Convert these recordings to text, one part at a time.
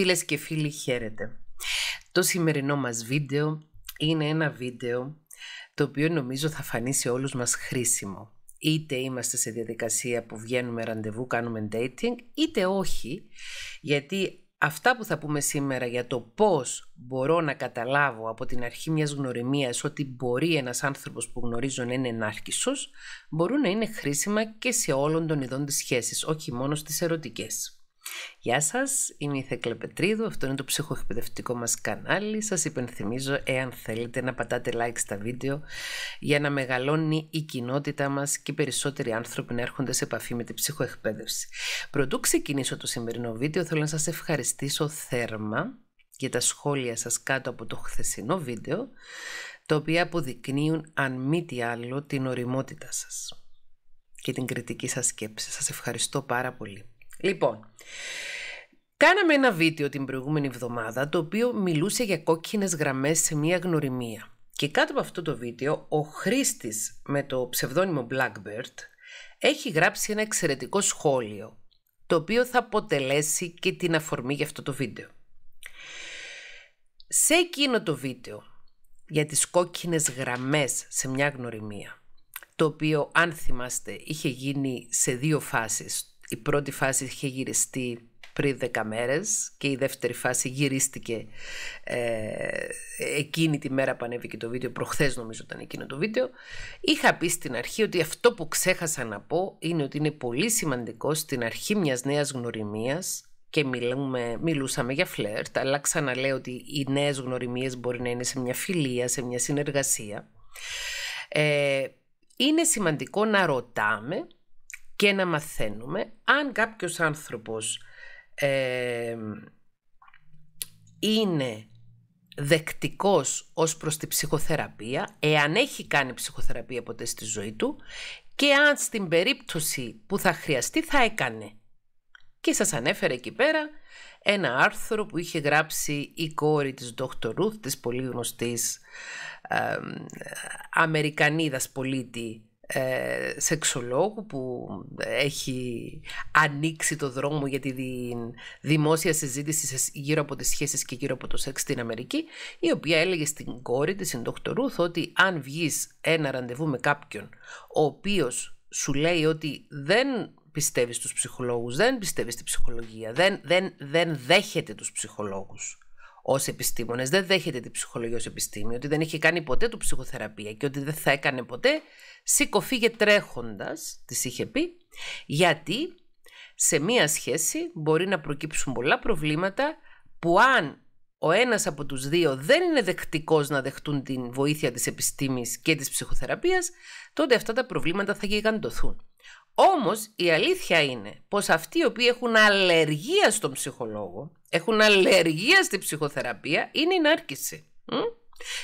Φίλες και φίλοι χαίρετε. Το σημερινό μας βίντεο είναι ένα βίντεο το οποίο νομίζω θα φανεί σε όλους μας χρήσιμο. Είτε είμαστε σε διαδικασία που βγαίνουμε ραντεβού, κάνουμε dating, είτε όχι, γιατί αυτά που θα πούμε σήμερα για το πώς μπορώ να καταλάβω από την αρχή μιας γνωριμίας ότι μπορεί ένας άνθρωπος που γνωρίζω να είναι ενάρκησος, μπορούν να είναι χρήσιμα και σε όλων των ειδών της σχέσης, όχι μόνο στις ερωτικές. Γεια σας, είμαι η Θέκλα Πετρίδου, αυτό είναι το ψυχοεκπαιδευτικό μας κανάλι. Σας υπενθυμίζω εάν θέλετε να πατάτε like στα βίντεο για να μεγαλώνει η κοινότητά μας και περισσότεροι άνθρωποι να έρχονται σε επαφή με την ψυχοεκπαίδευση. Πρωτού ξεκινήσω το σημερινό βίντεο θέλω να σας ευχαριστήσω θέρμα για τα σχόλια σας κάτω από το χθεσινό βίντεο, τα οποία αποδεικνύουν αν μη τι άλλο την οριμότητα σας και την κριτική σας σκέψη. Σας ευχαριστώ πάρα πολύ. Λοιπόν, κάναμε ένα βίντεο την προηγούμενη εβδομάδα το οποίο μιλούσε για κόκκινες γραμμές σε μια γνωριμία. Και κάτω από αυτό το βίντεο ο χρήστης με το ψευδόνυμο Blackbird έχει γράψει ένα εξαιρετικό σχόλιο το οποίο θα αποτελέσει και την αφορμή για αυτό το βίντεο. Σε εκείνο το βίντεο για τις κόκκινες γραμμές σε μια γνωριμία, το οποίο αν θυμάστε είχε γίνει σε δύο φάσεις η πρώτη φάση είχε γυριστεί πριν 10 μέρες και η δεύτερη φάση γυρίστηκε ε, εκείνη τη μέρα που ανέβηκε το βίντεο, προχθές νομίζω ήταν εκείνο το βίντεο, είχα πει στην αρχή ότι αυτό που ξέχασα να πω είναι ότι είναι πολύ σημαντικό στην αρχή μιας νέας γνωριμίας και μιλούμε, μιλούσαμε για φλερτ, αλλά ξαναλέω ότι οι νέες γνωριμίες μπορεί να είναι σε μια φιλία, σε μια συνεργασία. Ε, είναι σημαντικό να ρωτάμε και να μαθαίνουμε αν κάποιος άνθρωπος είναι δεκτικός ως προς τη ψυχοθεραπεία, εάν έχει κάνει ψυχοθεραπεία ποτέ στη ζωή του και αν στην περίπτωση που θα χρειαστεί θα έκανε. Και σας ανέφερε εκεί πέρα ένα άρθρο που είχε γράψει η κόρη της Dr. Ruth, της πολύ γνωστής ε, Αμερικανίδας πολίτη ε, σεξολόγου που έχει ανοίξει το δρόμο για τη δημόσια συζήτηση γύρω από τις σχέσεις και γύρω από το σεξ στην Αμερική η οποία έλεγε στην κόρη της, στην Ρούθ, ότι αν βγεις ένα ραντεβού με κάποιον ο οποίος σου λέει ότι δεν πιστεύεις στους ψυχολόγους, δεν πιστεύεις στη ψυχολογία, δεν, δεν, δεν δέχεται τους ψυχολόγους ως επιστήμονες. Δεν δέχεται την ψυχολογία ως επιστήμη, ότι δεν είχε κάνει ποτέ του ψυχοθεραπεία και ότι δεν θα έκανε ποτέ. Σήκω φύγε τρέχοντας, της είχε πει, γιατί σε μία σχέση μπορεί να προκύψουν πολλά προβλήματα που αν ο ένας από τους δύο δεν είναι δεκτικός να δεχτούν την βοήθεια της επιστήμης και της ψυχοθεραπείας, τότε αυτά τα προβλήματα θα γιγαντωθούν. Όμως η αλήθεια είναι πως αυτοί οι οποίοι έχουν αλλεργία στον ψυχολόγο, έχουν αλλεργία στη ψυχοθεραπεία είναι η νάρκηση.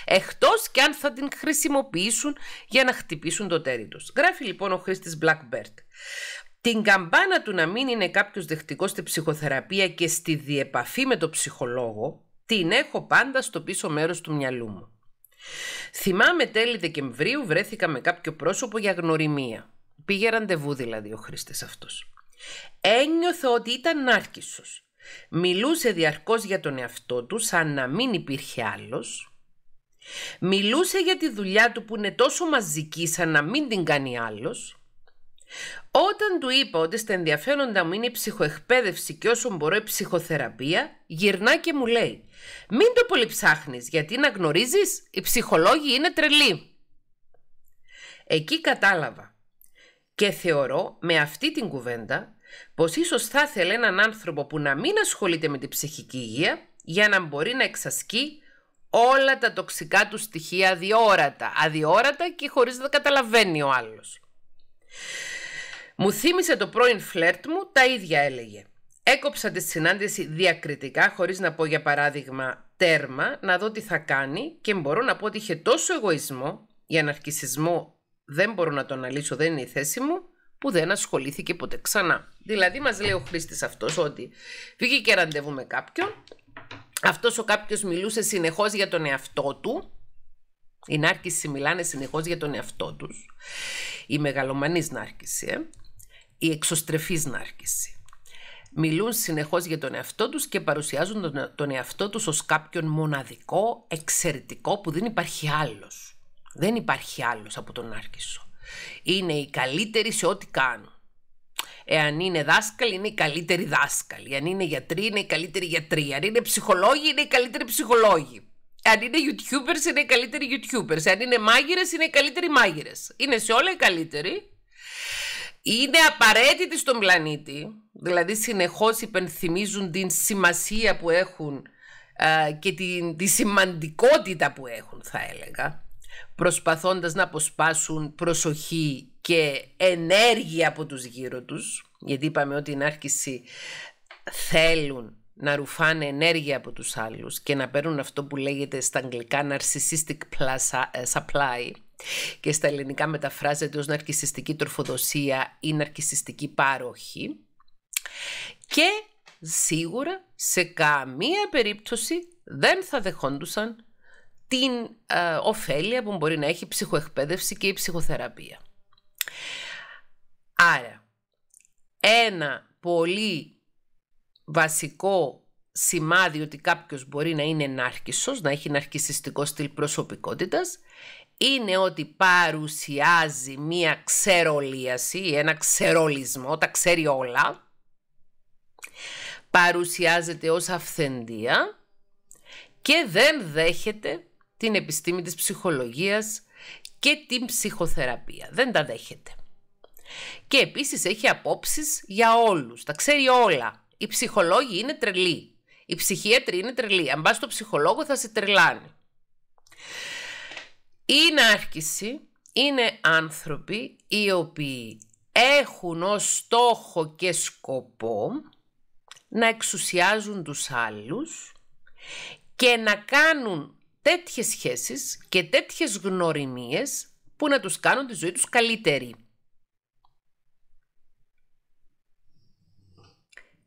Εκτός και αν θα την χρησιμοποιήσουν για να χτυπήσουν το τέρι τους. Γράφει λοιπόν ο Χρήστης Blackbird. Την καμπάνα του να μην είναι κάποιος δεχτικός στη ψυχοθεραπεία και στη διεπαφή με τον ψυχολόγο, την έχω πάντα στο πίσω μέρος του μυαλού μου. Θυμάμαι τέλη Δεκεμβρίου βρέθηκα με κάποιο πρόσωπο για γνωριμία. Πήγε ραντεβού δηλαδή ο χρήστης αυτός. Ένιωθε ότι ήταν άρκησο. Μιλούσε διαρκώς για τον εαυτό του σαν να μην υπήρχε άλλος. Μιλούσε για τη δουλειά του που είναι τόσο μαζική σαν να μην την κάνει άλλος. Όταν του είπα ότι στα ενδιαφέροντα μου είναι η ψυχοεκπαίδευση και όσο μπορώ η ψυχοθεραπεία, γυρνά και μου λέει «Μην το πολύ ψάχνεις, γιατί να γνωρίζεις, οι ψυχολόγοι είναι τρελοί». Εκεί κατάλαβα και θεωρώ με αυτή την κουβέντα πως ίσως θα ήθελε έναν άνθρωπο που να μην ασχολείται με την ψυχική υγεία για να μπορεί να εξασκεί όλα τα τοξικά του στοιχεία αδιόρατα, αδιόρατα και χωρίς να τα καταλαβαίνει ο άλλος. Μου θύμισε το πρώην φλερτ μου, τα ίδια έλεγε. Έκοψα τη συνάντηση διακριτικά, χωρίς να πω για παράδειγμα τέρμα, να δω τι θα κάνει και μπορώ να πω ότι είχε τόσο εγωισμό, για δεν μπορώ να το αναλύσω, δεν είναι η θέση μου, που δεν ασχολήθηκε ποτέ ξανά. Δηλαδή μας λέει ο χρήστης αυτός ότι βγήκε και ραντεβού με κάποιον, αυτός ο κάποιος μιλούσε συνεχώς για τον εαυτό του, οι νάρκηση μιλάνε συνεχώς για τον εαυτό τους, η μεγαλομανείς νάρκηση, ε? η εξωστρεφείς νάρκηση. Μιλούν συνεχώς για τον εαυτό τους και παρουσιάζουν τον εαυτό τους ως κάποιον μοναδικό, εξαιρετικό που δεν υπάρχει άλλος. Δεν υπάρχει άλλος από τον άρκησο. Είναι οι καλύτεροι σε ό,τι κάνουν. Εάν είναι δάσκαλοι, είναι οι καλύτεροι δάσκαλοι. Εάν είναι γιατροί, είναι οι καλύτεροι γιατροί. Αν είναι ψυχολόγοι, είναι οι καλύτεροι ψυχολόγοι. Αν είναι YouTubers, είναι οι καλύτεροι YouTubers. Αν είναι μάγειρες, είναι οι καλύτεροι μάγειρες. Είναι σε όλα οι καλύτεροι. Είναι απαραίτητοι στον πλανήτη. Δηλαδή, συνεχώς υπενθυμίζουν την σημασία που έχουν ε, και την τη σημαντικότητα που έχουν, θα έλεγα προσπαθώντας να αποσπάσουν προσοχή και ενέργεια από τους γύρω τους, γιατί είπαμε ότι οι νάρκησοι θέλουν να ρουφάνε ενέργεια από τους άλλους και να παίρνουν αυτό που λέγεται στα αγγλικά narcissistic ε, supply και στα ελληνικά μεταφράζεται ως ναρκισιστική τροφοδοσία ή ναρκισιστική πάροχη και σίγουρα σε καμία περίπτωση δεν θα δεχόντουσαν την ε, ωφέλεια που μπορεί να έχει η ψυχοεκπαίδευση και η ψυχοθεραπεία. Άρα, ένα πολύ βασικό σημάδι ότι κάποιος μπορεί να είναι ναρκισσός, να έχει ναρκισσιστικό στυλ προσωπικότητας, είναι ότι παρουσιάζει μία ξερολίαση, ένα ξερολισμό, τα ξέρει όλα, παρουσιάζεται ως αυθεντία και δεν δέχεται την επιστήμη της ψυχολογίας και την ψυχοθεραπεία. Δεν τα δέχεται. Και επίσης έχει απόψεις για όλους, τα ξέρει όλα. Οι ψυχολόγοι είναι τρελοί, οι ψυχίατροι είναι τρελοί. Αν πας στο ψυχολόγο θα σε τρελάνει. η άρχιση, είναι άνθρωποι οι οποίοι έχουν ως στόχο και σκοπό να εξουσιάζουν τους άλλους και να κάνουν τέτοιες σχέσεις και τέτοιες γνωριμίες που να τους κάνουν τη ζωή τους καλύτερη.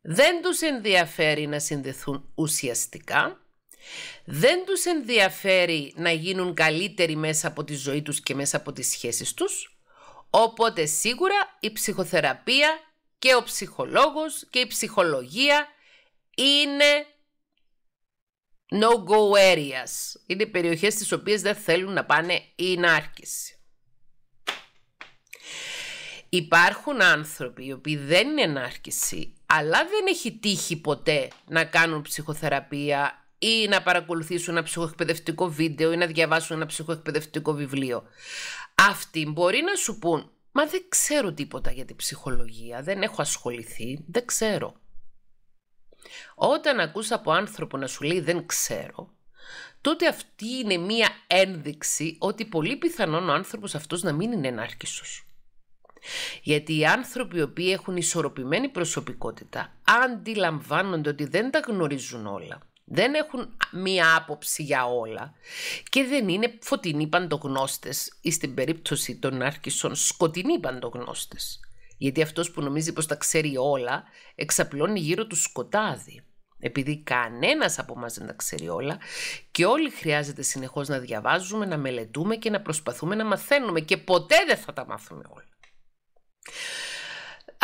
Δεν τους ενδιαφέρει να συνδεθούν ουσιαστικά, δεν τους ενδιαφέρει να γίνουν καλύτεροι μέσα από τη ζωή τους και μέσα από τις σχέσεις τους, οπότε σίγουρα η ψυχοθεραπεία και ο ψυχολόγος και η ψυχολογία είναι no-go areas. Είναι περιοχές στις οποίες δεν θέλουν να πάνε οι νάρκες. Υπάρχουν άνθρωποι οι οποίοι δεν είναι νάρκηση, αλλά δεν έχει τύχει ποτέ να κάνουν ψυχοθεραπεία ή να παρακολουθήσουν ένα ψυχοεκπαιδευτικό βίντεο ή να διαβάσουν ένα ψυχοεκπαιδευτικό βιβλίο. Αυτοί μπορεί να σου πούν, μα δεν ξέρω τίποτα για την ψυχολογία, δεν έχω ασχοληθεί, δεν ξέρω. Όταν ακούς από άνθρωπο να σου λέει δεν ξέρω, τότε αυτή είναι μία ένδειξη ότι πολύ πιθανόν ο άνθρωπος αυτός να μην είναι ενάρκησος. Γιατί οι άνθρωποι οι οποίοι έχουν ισορροπημένη προσωπικότητα αντιλαμβάνονται ότι δεν τα γνωρίζουν όλα. Δεν έχουν μία άποψη για όλα και δεν είναι φωτεινοί παντογνώστες ή στην περίπτωση των άρχισων σκοτεινοί παντογνώστες γιατί αυτός που νομίζει πως τα ξέρει όλα εξαπλώνει γύρω του σκοτάδι. Επειδή κανένας από μας δεν τα ξέρει όλα και όλοι χρειάζεται συνεχώς να διαβάζουμε, να μελετούμε και να προσπαθούμε να μαθαίνουμε και ποτέ δεν θα τα μάθουμε όλα.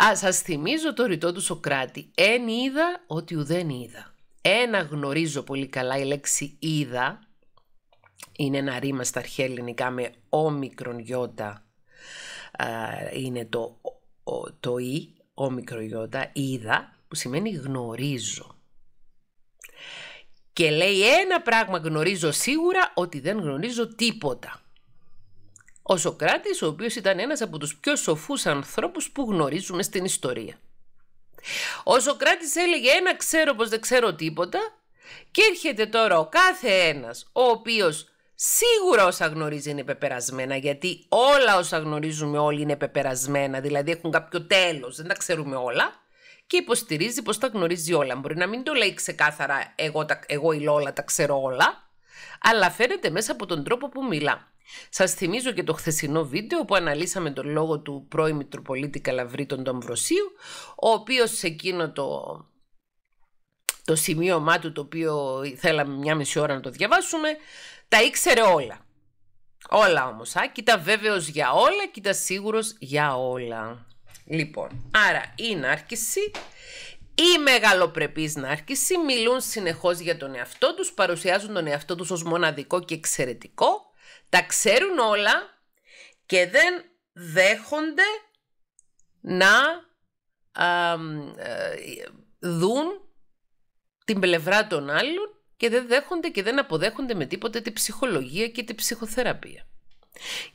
Α, σας θυμίζω το ρητό του Σοκράτη. Εν είδα ότι ουδέν είδα. Ένα γνωρίζω πολύ καλά η λέξη είδα. Είναι ένα ρήμα στα αρχαία ελληνικά με όμικρον γιώτα. Είναι το το «η», ο μικροϊόντα, «είδα», που σημαίνει γνωρίζω. Και λέει ένα πράγμα γνωρίζω σίγουρα ότι δεν γνωρίζω τίποτα. Ο Σοκράτης, ο οποίος ήταν ένας από τους πιο σοφούς ανθρώπους που γνωρίζουμε στην ιστορία. Ο Σοκράτης έλεγε ένα ξέρω πως δεν ξέρω τίποτα και έρχεται τώρα ο κάθε ένας ο οποίος Σίγουρα όσα γνωρίζει είναι πεπερασμένα, γιατί όλα όσα γνωρίζουμε όλοι είναι πεπερασμένα, δηλαδή έχουν κάποιο τέλος, δεν τα ξέρουμε όλα και υποστηρίζει πως τα γνωρίζει όλα. Μπορεί να μην το λέει ξεκάθαρα εγώ, τα, εγώ η Λόλα τα ξέρω όλα, αλλά φαίνεται μέσα από τον τρόπο που μιλά. Σας θυμίζω και το χθεσινό βίντεο που αναλύσαμε τον λόγο του πρώην Μητροπολίτη Καλαβρίτων των Βροσίου, ο οποίος σε εκείνο το το σημείωμά του το οποίο θέλαμε μια μισή ώρα να το διαβάσουμε, τα ήξερε όλα. Όλα όμως, α, κοίτα βέβαιος για όλα, κοίτα σίγουρος για όλα. Λοιπόν, άρα η νάρκηση ή μεγαλοπρεπής νάρκηση μιλούν συνεχώς για τον εαυτό τους, παρουσιάζουν τον εαυτό τους ως μοναδικό και εξαιρετικό, τα ξέρουν όλα και δεν δέχονται να ε, δουν την πλευρά των άλλων και δεν δέχονται και δεν αποδέχονται με τίποτε τη ψυχολογία και τη ψυχοθεραπεία.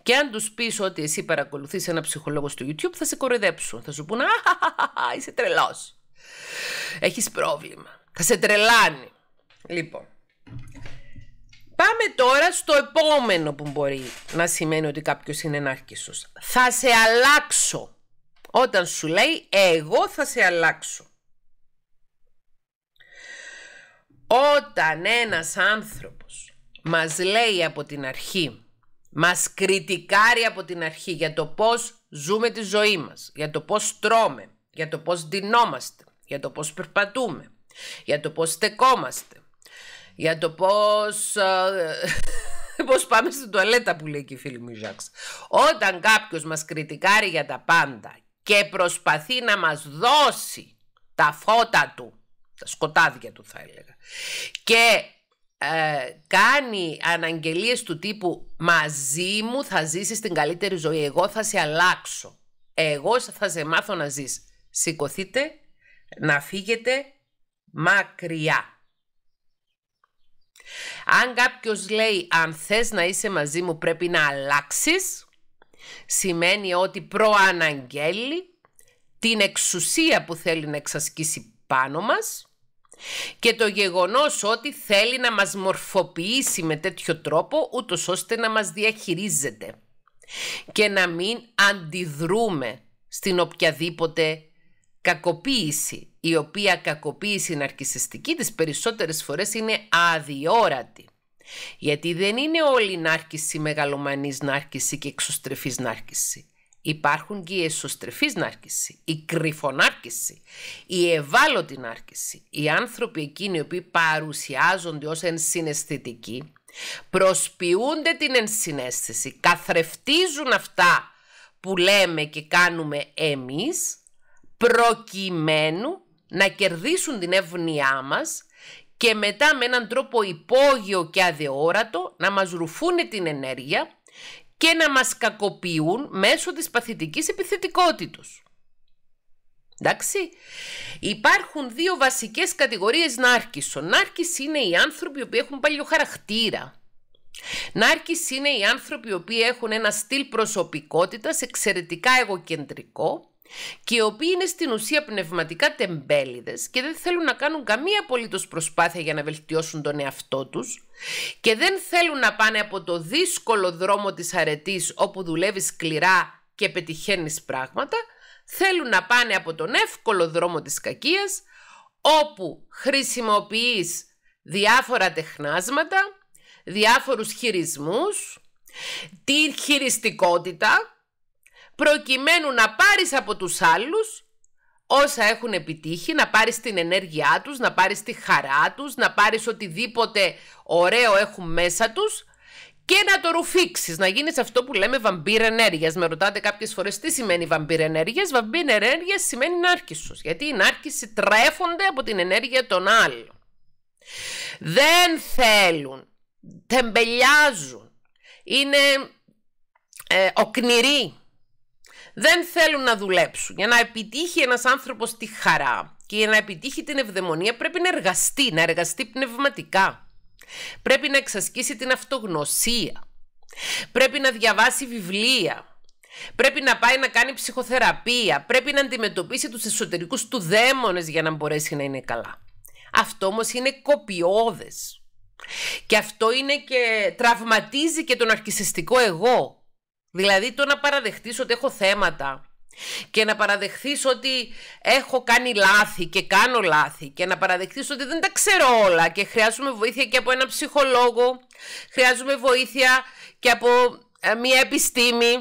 Και αν τους πεις ότι εσύ παρακολουθείς ένα ψυχολόγο στο YouTube θα σε κοροϊδέψουν. Θα σου πούνε «Αχ, είσαι τρελός. Έχεις πρόβλημα. Θα σε τρελάνει». Λοιπόν, πάμε τώρα στο επόμενο που μπορεί να σημαίνει ότι κάποιος είναι έναρκησος. Θα σε αλλάξω. Όταν σου λέει «Εγώ θα σε αλλάξω». Όταν ένας άνθρωπος μας λέει από την αρχή, μας κριτικάρει από την αρχή για το πώς ζούμε τη ζωή μας, για το πώς τρώμε, για το πώς ντυνόμαστε, για το πώς περπατούμε, για το πώς στεκόμαστε, για το πώς... Ε, πώς πάμε στην τουαλέτα που λέει και η φίλη μου Ζάξ. Όταν κάποιος μας κριτικάρει για τα πάντα και προσπαθεί να μας δώσει τα φώτα του τα σκοτάδια του θα έλεγα. Και ε, κάνει αναγγελίες του τύπου «Μαζί μου θα ζήσεις την καλύτερη ζωή, εγώ θα σε αλλάξω, εγώ θα σε μάθω να ζεις». Σηκωθείτε, να φύγετε μακριά. Αν κάποιος λέει «Αν θες να είσαι μαζί μου πρέπει να αλλάξεις», σημαίνει ότι προαναγγέλει την εξουσία που θέλει να εξασκήσει πάνω μας και το γεγονός ότι θέλει να μας μορφοποιήσει με τέτοιο τρόπο, ούτως ώστε να μας διαχειρίζεται και να μην αντιδρούμε στην οποιαδήποτε κακοποίηση, η οποία κακοποίηση ναρκισιστική τις περισσότερες φορές είναι αδιόρατη. Γιατί δεν είναι όλη νάρκηση, μεγαλομανής νάρκηση και εξωστρεφής νάρκηση. Υπάρχουν και η εσωστρεφή νάρκηση, η κρυφονάρκηση, η ευάλωτη νάρκηση. Οι άνθρωποι εκείνοι οι οποίοι παρουσιάζονται ως ενσυναισθητικοί, προσποιούνται την ενσυναίσθηση, καθρεφτίζουν αυτά που λέμε και κάνουμε εμείς, προκειμένου να κερδίσουν την εύνοιά μας και μετά με έναν τρόπο υπόγειο και αδεόρατο να μας ρουφούν την ενέργεια και να μας κακοποιούν μέσω της παθητικής επιθετικότητας. Εντάξει. Υπάρχουν δύο βασικές κατηγορίες νάρκισσων. Νάρκης είναι οι άνθρωποι που έχουν παλιό χαρακτήρα. Νάρκης είναι οι άνθρωποι που έχουν ένα στυλ προσωπικότητας εξαιρετικά εγωκεντρικό και οι οποίοι είναι στην ουσία πνευματικά τεμπέληδες και δεν θέλουν να κάνουν καμία απολύτως προσπάθεια για να βελτιώσουν τον εαυτό τους και δεν θέλουν να πάνε από το δύσκολο δρόμο της αρετής όπου δουλεύεις σκληρά και πετυχαίνεις πράγματα, θέλουν να πάνε από τον εύκολο δρόμο της κακίας όπου χρησιμοποιείς διάφορα τεχνάσματα, διάφορους χειρισμούς, τη χειριστικότητα, προκειμένου να πάρεις από τους άλλους όσα έχουν επιτύχει, να πάρεις την ενέργειά τους, να πάρεις τη χαρά τους, να πάρεις οτιδήποτε ωραίο έχουν μέσα τους και να το ρουφήξεις, να γίνεις αυτό που λέμε βαμπύρ ενέργειας. Με ρωτάτε κάποιες φορές τι σημαίνει βαμπύρ ενέργειας. Βαμπύρ ενέργειας σημαίνει νάρκισσος, γιατί οι νάρκισσοι τρέφονται από την ενέργεια των άλλων. Δεν θέλουν, τεμπελιάζουν, είναι ε, οκνηροί, δεν θέλουν να δουλέψουν. Για να επιτύχει ένας άνθρωπος τη χαρά και για να επιτύχει την ευδαιμονία πρέπει να εργαστεί, να εργαστεί πνευματικά. Πρέπει να εξασκήσει την αυτογνωσία. Πρέπει να διαβάσει βιβλία. Πρέπει να πάει να κάνει ψυχοθεραπεία. Πρέπει να αντιμετωπίσει τους εσωτερικούς του δαίμονες για να μπορέσει να είναι καλά. Αυτό όμως είναι κοπιώδες. Και αυτό είναι και τραυματίζει και τον αρχισιστικό εγώ Δηλαδή το να παραδεχτείς ότι έχω θέματα και να παραδεχθείς ότι έχω κάνει λάθη και κάνω λάθη και να παραδεχθείς ότι δεν τα ξέρω όλα και χρειάζομαι βοήθεια και από έναν ψυχολόγο, χρειάζομαι βοήθεια και από ε, μια επιστήμη,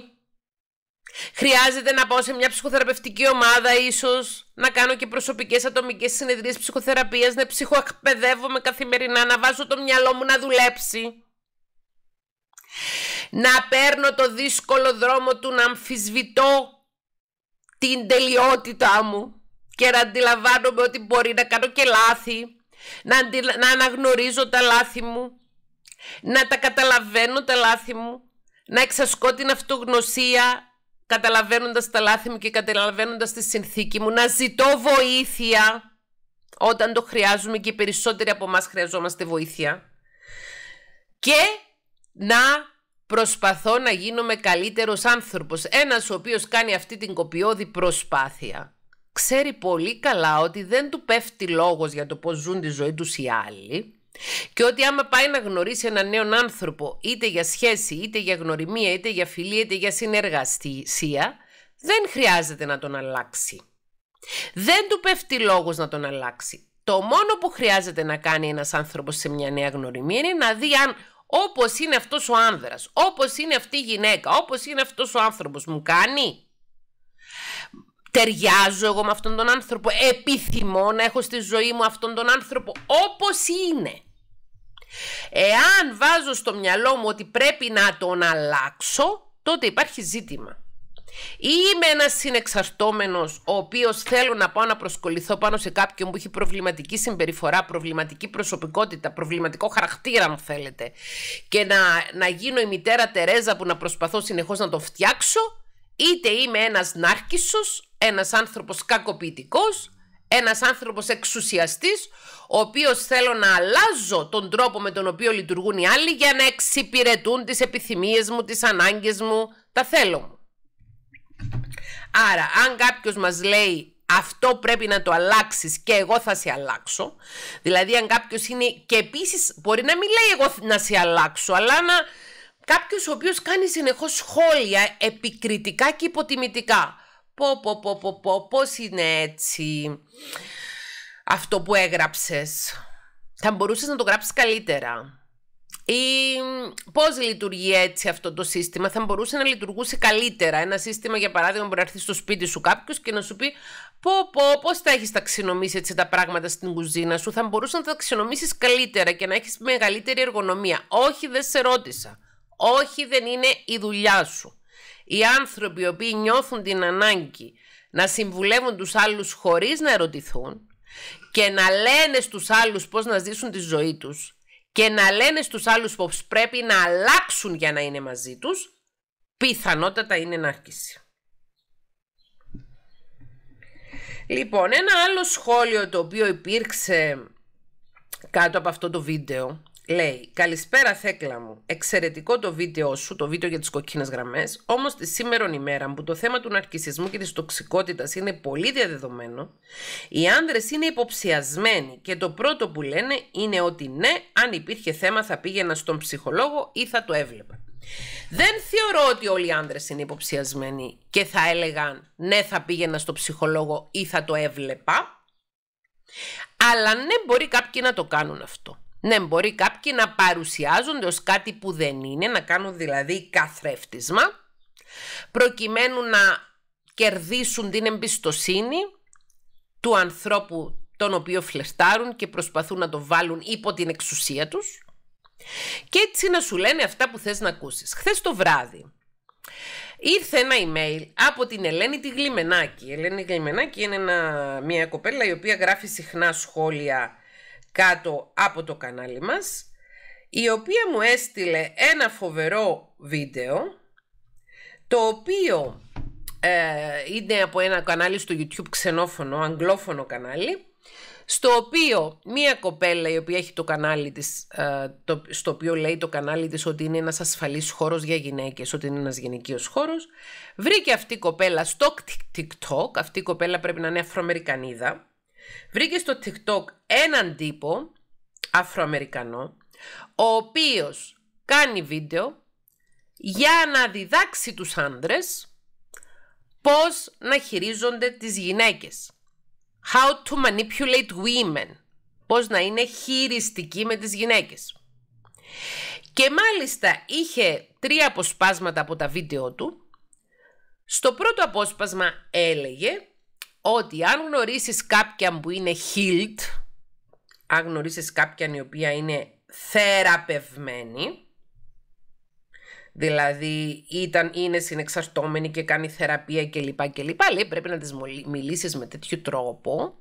χρειάζεται να πάω σε μια ψυχοθεραπευτική ομάδα ίσως, να κάνω και προσωπικές ατομικές συνεδρίες ψυχοθεραπείας, να ψυχοεκπαιδεύομαι καθημερινά, να βάζω το μυαλό μου να δουλέψει να παίρνω το δύσκολο δρόμο του να αμφισβητώ την τελειότητά μου και να αντιλαμβάνομαι ότι μπορεί να κάνω και λάθη, να, αναγνωρίζω τα λάθη μου, να τα καταλαβαίνω τα λάθη μου, να εξασκώ την αυτογνωσία καταλαβαίνοντας τα λάθη μου και καταλαβαίνοντας τη συνθήκη μου, να ζητώ βοήθεια όταν το χρειάζομαι και οι περισσότεροι από εμάς χρειαζόμαστε βοήθεια και να προσπαθώ να γίνομαι καλύτερος άνθρωπος, ένας ο οποίος κάνει αυτή την κοπιώδη προσπάθεια. Ξέρει πολύ καλά ότι δεν του πέφτει λόγος για το πώς ζουν τη ζωή τους οι άλλοι και ότι άμα πάει να γνωρίσει έναν νέο άνθρωπο είτε για σχέση, είτε για γνωριμία, είτε για φιλή, είτε για συνεργασία δεν χρειάζεται να τον αλλάξει. Δεν του πέφτει λόγος να τον αλλάξει. Το μόνο που χρειάζεται να κάνει ένας άνθρωπος σε μια νέα γνωριμία είναι να δει αν όπως είναι αυτός ο άνδρας, όπως είναι αυτή η γυναίκα, όπως είναι αυτός ο άνθρωπος μου κάνει. Ταιριάζω εγώ με αυτόν τον άνθρωπο, επιθυμώ να έχω στη ζωή μου αυτόν τον άνθρωπο όπως είναι. Εάν βάζω στο μυαλό μου ότι πρέπει να τον αλλάξω, τότε υπάρχει ζήτημα. Ή είμαι ένας συνεξαρτώμενος, ο οποίος θέλω να πάω να προσκοληθώ πάνω σε κάποιον που έχει προβληματική συμπεριφορά, προβληματική προσωπικότητα, προβληματικό χαρακτήρα, αν θέλετε, και να, να γίνω η μητέρα Τερέζα που να προσπαθώ συνεχώς να το φτιάξω, είτε είμαι ένας νάρκισος, ένας άνθρωπος κακοποιητικός, ένας άνθρωπος εξουσιαστής, ο οποίος θέλω να αλλάζω τον τρόπο με τον οποίο λειτουργούν οι άλλοι για να εξυπηρετούν τις επιθυμίες μου, τις ανάγκες μου, τα θέλω μου. Άρα, αν κάποιος μας λέει αυτό πρέπει να το αλλάξεις και εγώ θα σε αλλάξω, δηλαδή αν κάποιος είναι και επίσης μπορεί να μην λέει εγώ να σε αλλάξω, αλλά να κάποιος ο οποίος κάνει συνεχώς σχόλια επικριτικά και υποτιμητικά. Πω, πω, πω, πω, πω, πώς είναι έτσι αυτό που έγραψες. Θα μπορούσες να το γράψεις καλύτερα. Ή πώς λειτουργεί έτσι αυτό το σύστημα, θα μπορούσε να λειτουργούσε καλύτερα. Ένα σύστημα, για παράδειγμα, μπορεί να έρθει στο σπίτι σου κάποιος και να σου πει πω πω πώς θα έχεις ταξινομήσει έτσι τα πράγματα στην κουζίνα σου, θα μπορούσε να τα ταξινομήσεις καλύτερα και να έχεις μεγαλύτερη εργονομία. Όχι δεν σε ρώτησα, όχι δεν είναι η δουλειά σου. Οι άνθρωποι οι οποίοι νιώθουν την ανάγκη να συμβουλεύουν τους άλλους χωρίς να ερωτηθούν και να λένε στους άλλους πώς να ζήσουν τη ζωή τους και να λένε στους άλλους πως πρέπει να αλλάξουν για να είναι μαζί τους, πιθανότατα είναι να Λοιπόν, ένα άλλο σχόλιο το οποίο υπήρξε κάτω από αυτό το βίντεο Λέει, καλησπέρα Θέκλα μου, εξαιρετικό το βίντεο σου, το βίντεο για τις κοκκίνες γραμμές, όμως τη σήμερα ημέρα που το θέμα του ναρκισισμού και της τοξικότητας είναι πολύ διαδεδομένο, οι άνδρες είναι υποψιασμένοι και το πρώτο που λένε είναι ότι ναι, αν υπήρχε θέμα θα πήγαινα στον ψυχολόγο ή θα το έβλεπα. Δεν θεωρώ ότι όλοι οι άνδρες είναι υποψιασμένοι και θα έλεγαν ναι θα πήγαινα στον ψυχολόγο ή θα το έβλεπα, αλλά ναι μπορεί κάποιοι να το κάνουν αυτό. Ναι, μπορεί κάποιοι να παρουσιάζονται ως κάτι που δεν είναι, να κάνουν δηλαδή καθρέφτισμα, προκειμένου να κερδίσουν την εμπιστοσύνη του ανθρώπου τον οποίο φλερτάρουν και προσπαθούν να το βάλουν υπό την εξουσία τους και έτσι να σου λένε αυτά που θες να ακούσεις. Χθες το βράδυ ήρθε ένα email από την Ελένη τη Γλιμενάκη. Η Ελένη Γλιμενάκη είναι μια κοπέλα η οποία γράφει συχνά σχόλια κάτω από το κανάλι μας, η οποία μου έστειλε ένα φοβερό βίντεο, το οποίο ε, είναι από ένα κανάλι στο YouTube ξενόφωνο, αγγλόφωνο κανάλι, στο οποίο μία κοπέλα η οποία έχει το κανάλι της, ε, το, στο οποίο λέει το κανάλι της ότι είναι ένας ασφαλής χώρος για γυναίκες, ότι είναι ένας γυναικείος χώρος, βρήκε αυτή η κοπέλα στο TikTok, αυτή η κοπέλα πρέπει να είναι Αφροαμερικανίδα, Βρήκε στο TikTok έναν τύπο, Αφροαμερικανό, ο οποίος κάνει βίντεο για να διδάξει τους άνδρες πώς να χειρίζονται τις γυναίκες. How to manipulate women. Πώς να είναι χειριστικοί με τις γυναίκες. Και μάλιστα είχε τρία αποσπάσματα από τα βίντεο του. Στο πρώτο απόσπασμα έλεγε ότι αν γνωρίσεις κάποιαν που είναι healed, αν γνωρίσεις κάποιαν η οποία είναι θεραπευμένη, δηλαδή ήταν, είναι συνεξαρτώμενη και κάνει θεραπεία κλπ. Λέει πρέπει να τις μιλήσεις με τέτοιο τρόπο,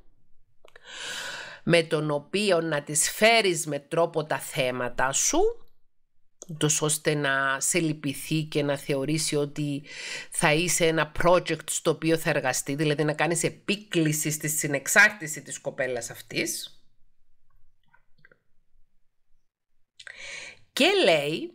με τον οποίο να τις φέρεις με τρόπο τα θέματα σου ώστε να σε λυπηθεί και να θεωρήσει ότι θα είσαι ένα project στο οποίο θα εργαστεί, δηλαδή να κάνεις επίκληση στη συνεξάρτηση της κοπέλας αυτής. Και λέει,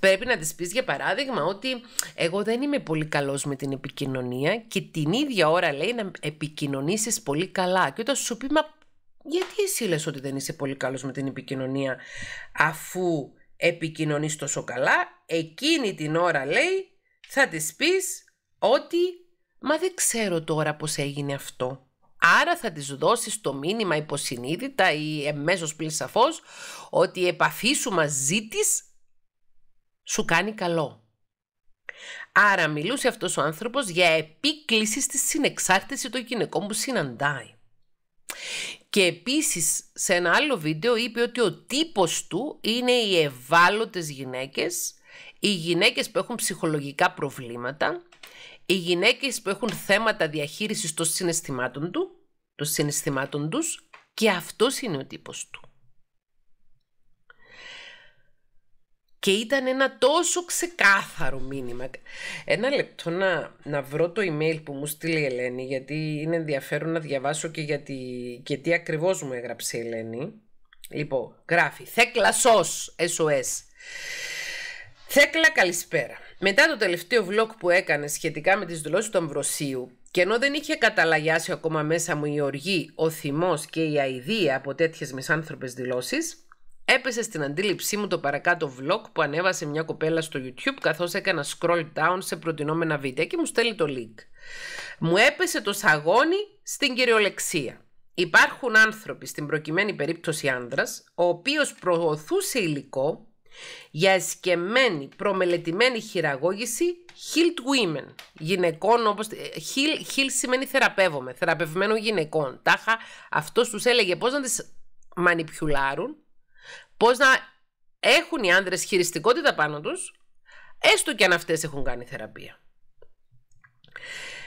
πρέπει να της πεις για παράδειγμα ότι εγώ δεν είμαι πολύ καλός με την επικοινωνία και την ίδια ώρα λέει να επικοινωνήσεις πολύ καλά. Και όταν σου πει, μα γιατί εσύ λες ότι δεν είσαι πολύ καλός με την επικοινωνία αφού επικοινωνείς τόσο καλά, εκείνη την ώρα λέει θα της πεις ότι «Μα δεν ξέρω τώρα πώς έγινε αυτό». Άρα θα της δώσεις το μήνυμα υποσυνείδητα ή εμέσως πλήν σαφώς ότι η εμεσως πληρως σαφως οτι η επαφη σου μαζί της σου κάνει καλό. Άρα μιλούσε αυτός ο άνθρωπος για επίκληση στη συνεξάρτηση των γυναικών που συναντάει. Και επίσης σε ένα άλλο βίντεο είπε ότι ο τύπος του είναι οι ευάλωτες γυναίκες, οι γυναίκες που έχουν ψυχολογικά προβλήματα, οι γυναίκες που έχουν θέματα διαχείρισης των συναισθημάτων του, των συναισθημάτων τους και αυτός είναι ο τύπος του. Και ήταν ένα τόσο ξεκάθαρο μήνυμα. Ένα λεπτό να, να βρω το email που μου στείλει η Ελένη, γιατί είναι ενδιαφέρον να διαβάσω και, γιατί, και τι ακριβώς μου έγραψε η Ελένη. Λοιπόν, γράφει «Θέκλα σως, SOS». Θέκλα, καλησπέρα. Μετά το τελευταίο vlog που έκανε σχετικά με τις δηλώσεις του Αμβροσίου, και ενώ δεν είχε καταλαγιάσει ακόμα μέσα μου η οργή, ο θυμός και η αηδία από τέτοιες μισάνθρωπες δηλώσεις, Έπεσε στην αντίληψή μου το παρακάτω vlog που ανέβασε μια κοπέλα στο YouTube καθώς έκανα scroll down σε προτινόμενα βίντεο και μου στέλνει το link. Μου έπεσε το σαγόνι στην κυριολεξία. Υπάρχουν άνθρωποι, στην προκειμένη περίπτωση άνδρας, ο οποίος προωθούσε υλικό για εσκεμμένη, προμελετημένη χειραγώγηση healed women, γυναικών όπως... Ε, heal, heal σημαίνει θεραπεύομαι, θεραπευμένο γυναικών. Τάχα αυτός τους έλεγε πώς να τις μανιπιουλάρουν Πώς να έχουν οι άνδρες χειριστικότητα πάνω τους. έστω και αν αυτές έχουν κάνει θεραπεία.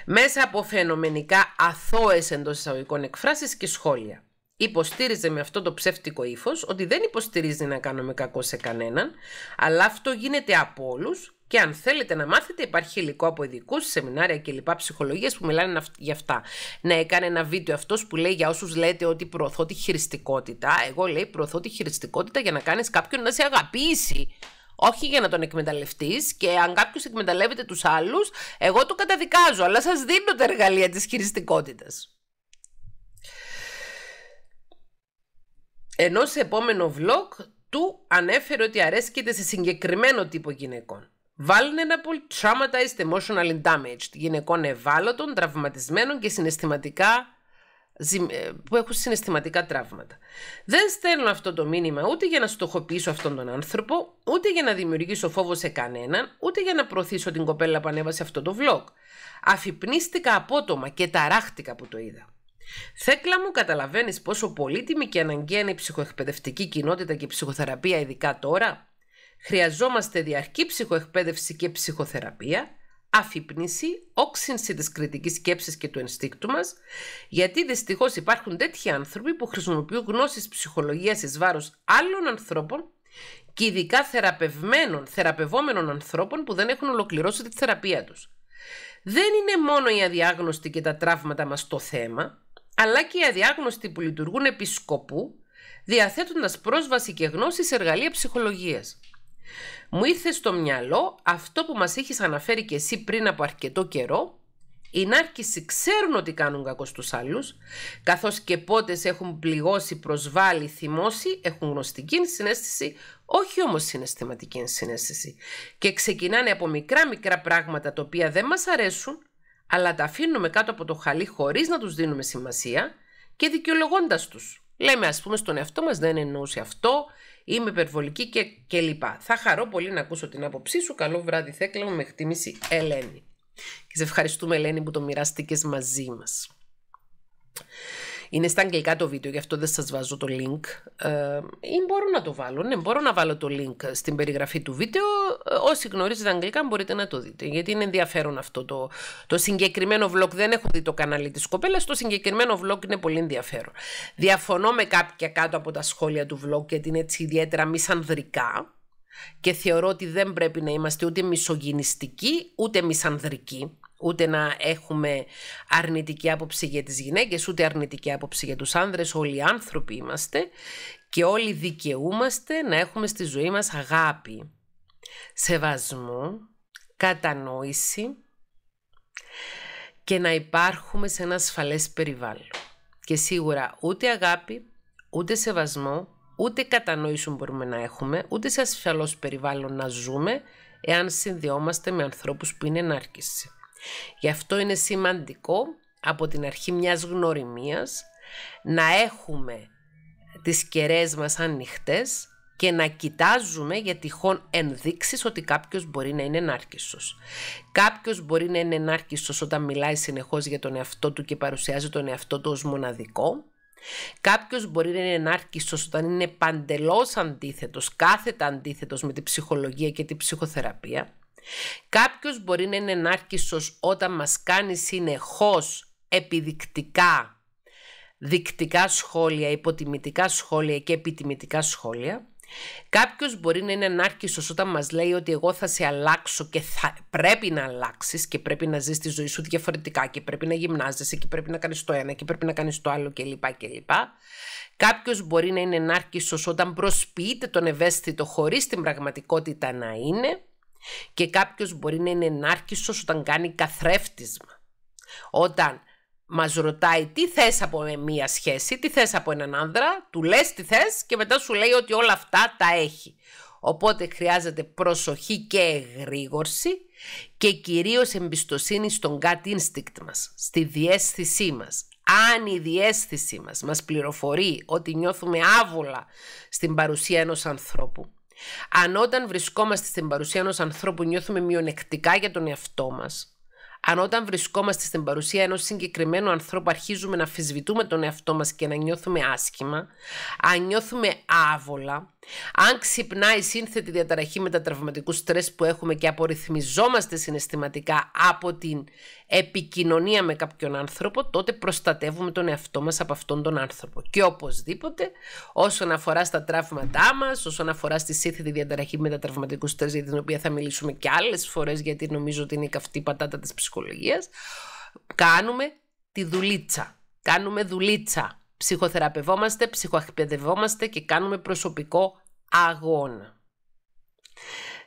Μέσα από φαινομενικά αθώες εντός εισαγωγικών εκφράσεις και σχόλια υποστήριζε με αυτό το ψεύτικο ύφος ότι δεν υποστηρίζει να κάνουμε κακό σε κανέναν, αλλά αυτό γίνεται από όλους και αν θέλετε να μάθετε, υπάρχει υλικό από ειδικούς, σεμινάρια κλπ. ψυχολογία που μιλάνε για αυτά. Να έκανε ένα βίντεο αυτός που λέει για όσους λέτε ότι προωθώ τη χειριστικότητα. Εγώ λέει προωθώ τη χειριστικότητα για να κάνεις κάποιον να σε αγαπήσει. Όχι για να τον εκμεταλλευτείς και αν κάποιος εκμεταλλεύεται τους άλλους, εγώ το καταδικάζω, αλλά σας δίνω τα εργαλεία της χειριστικότητας. ενώ σε επόμενο vlog του ανέφερε ότι αρέσκεται σε συγκεκριμένο τύπο γυναικών. Vulnerable, traumatized, emotional damaged. Γυναικών ευάλωτων, τραυματισμένων και συναισθηματικά ε, που έχουν συναισθηματικά τραύματα. Δεν στέλνω αυτό το μήνυμα ούτε για να στοχοποιήσω αυτόν τον άνθρωπο, ούτε για να δημιουργήσω φόβο σε κανέναν, ούτε για να προωθήσω την κοπέλα που ανέβασε αυτό το vlog. Αφυπνίστηκα απότομα και ταράχτηκα που το είδα. Θέκλα μου, καταλαβαίνεις πόσο πολύτιμη και αναγκαία είναι η ψυχοεκπαιδευτική κοινότητα και η ψυχοθεραπεία ειδικά τώρα. Χρειαζόμαστε διαρκή ψυχοεκπαίδευση και ψυχοθεραπεία, αφύπνιση, όξυνση της κριτικής σκέψης και του ενστίκτου μας, γιατί δυστυχώς υπάρχουν τέτοιοι άνθρωποι που χρησιμοποιούν γνώσεις ψυχολογίας εις βάρος άλλων ανθρώπων και ειδικά θεραπευμένων, θεραπευόμενων ανθρώπων που δεν έχουν ολοκληρώσει τη θεραπεία τους. Δεν είναι μόνο η αδιάγνωστη και τα τραύματα μας το θέμα, αλλά και οι αδιάγνωστοι που λειτουργούν επί σκοπού, διαθέτοντας πρόσβαση και γνώση σε εργαλεία ψυχολογίας. Μου ήρθε στο μυαλό αυτό που μας έχεις αναφέρει και εσύ πριν από αρκετό καιρό, οι Νάρκησοι ξέρουν ότι κάνουν κακό στους άλλους, καθώς και πότες έχουν πληγώσει, προσβάλει, θυμώσει, έχουν γνωστική συνέστηση, όχι όμως συναισθηματική συνέστηση. Και ξεκινάνε από μικρά μικρά πράγματα τα οποία δεν μας αρέσουν, αλλά τα αφήνουμε κάτω από το χαλί χωρίς να τους δίνουμε σημασία και δικαιολογώντας τους. Λέμε ας πούμε στον εαυτό μας δεν εννοούσε αυτό, είμαι υπερβολική και, Θα χαρώ πολύ να ακούσω την άποψή σου. Καλό βράδυ Θέκλα μου με εκτίμηση Ελένη. Και σε ευχαριστούμε Ελένη που το μοιραστήκες μαζί μας. Είναι στα αγγλικά το βίντεο, γι' αυτό δεν σας βάζω το link. Ε, ή μπορώ να το βάλω, ναι, μπορώ να βάλω το link στην περιγραφή του βίντεο. Ε, όσοι γνωρίζετε αγγλικά μπορείτε να το δείτε, γιατί είναι ενδιαφέρον αυτό το, το συγκεκριμένο vlog. Δεν έχω δει το κανάλι της κοπέλας, το συγκεκριμένο vlog είναι πολύ ενδιαφέρον. Διαφωνώ με κάποια κάτω από τα σχόλια του vlog, γιατί είναι έτσι ιδιαίτερα μισανδρικά. Και θεωρώ ότι δεν πρέπει να είμαστε ούτε μισογυνιστικοί ούτε μισανδρικοί ούτε να έχουμε αρνητική άποψη για τις γυναίκες, ούτε αρνητική άποψη για τους άνδρες, όλοι οι άνθρωποι είμαστε και όλοι δικαιούμαστε να έχουμε στη ζωή μας αγάπη, σεβασμό, κατανόηση και να υπάρχουμε σε ένα ασφαλές περιβάλλον. Και σίγουρα ούτε αγάπη, ούτε σεβασμό, ούτε κατανόηση μπορούμε να έχουμε, ούτε σε ασφαλός περιβάλλον να ζούμε, εάν συνδυόμαστε με ανθρώπους που είναι ενάρκηση. Γι' αυτό είναι σημαντικό από την αρχή μιας γνωριμίας να έχουμε τις κεραίες μας ανοιχτές και να κοιτάζουμε για τυχόν ενδείξεις ότι κάποιος μπορεί να είναι ενάρκησος. Κάποιος μπορεί να είναι ενάρκησος όταν μιλάει συνεχώς για τον εαυτό του και παρουσιάζει τον εαυτό του ως μοναδικό. Κάποιος μπορεί να είναι ενάρκησος όταν είναι παντελώς αντίθετος, κάθετα αντίθετος με την ψυχολογία και την ψυχοθεραπεία. Κάποιος μπορεί να είναι ενάρκησος όταν μας κάνει συνεχώς επιδεικτικά δεικτικά σχόλια, υποτιμητικά σχόλια και επιτιμητικά σχόλια. Κάποιος μπορεί να είναι ανάρκησος όταν μας λέει ότι εγώ θα σε αλλάξω και θα, πρέπει να αλλάξεις και πρέπει να ζεις τη ζωή σου διαφορετικά και πρέπει να γυμνάζεσαι και πρέπει να κάνεις το ένα και πρέπει να κάνεις το άλλο κλπ. κλπ. Κάποιος μπορεί να είναι ενάρκησος όταν προσποιείται τον ευαίσθητο χωρίς την πραγματικότητα να είναι. Και κάποιος μπορεί να είναι ενάρκησος όταν κάνει καθρέφτισμα. Όταν μας ρωτάει τι θες από μία σχέση, τι θες από έναν άνδρα, του λες τι θες και μετά σου λέει ότι όλα αυτά τα έχει. Οπότε χρειάζεται προσοχή και εγρήγορση και κυρίως εμπιστοσύνη στον gut instinct μας, στη διέσθησή μας. Αν η διέσθησή μας μας πληροφορεί ότι νιώθουμε άβολα στην παρουσία ενός ανθρώπου, αν όταν βρισκόμαστε στην παρουσία ενός ανθρώπου νιώθουμε μειονεκτικά για τον εαυτό μας, αν όταν βρισκόμαστε στην παρουσία ενός συγκεκριμένου ανθρώπου αρχίζουμε να αφισβητούμε τον εαυτό μας και να νιώθουμε άσχημα, αν νιώθουμε άβολα, αν ξυπνάει η σύνθετη διαταραχή μετατραυματικού στρες που έχουμε και απορριθμιζόμαστε συναισθηματικά από την επικοινωνία με κάποιον άνθρωπο, τότε προστατεύουμε τον εαυτό μας από αυτόν τον άνθρωπο. Και οπωσδήποτε, όσον αφορά στα τραύματά μας, όσον αφορά στη σύνθετη διαταραχή μετατραυματικού στρες, για την οποία θα μιλήσουμε και άλλες φορές, γιατί νομίζω ότι είναι η καυτή πατάτα της ψυχολογίας, κάνουμε τη δουλίτσα. Κάνουμε δουλίτσα. Ψυχοθεραπευόμαστε, ψυχοακπαιδευόμαστε και κάνουμε προσωπικό αγώνα.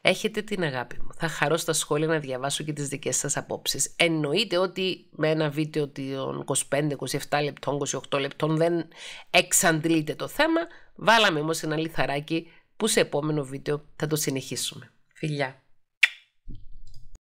Έχετε την αγάπη μου. Θα χαρώ στα σχόλια να διαβάσω και τις δικές σας απόψεις. Εννοείται ότι με ένα βίντεο των 25, 27 λεπτών, 28 λεπτών δεν εξαντλείται το θέμα. Βάλαμε όμως ένα λιθαράκι που σε επόμενο βίντεο θα το συνεχίσουμε. Φιλιά!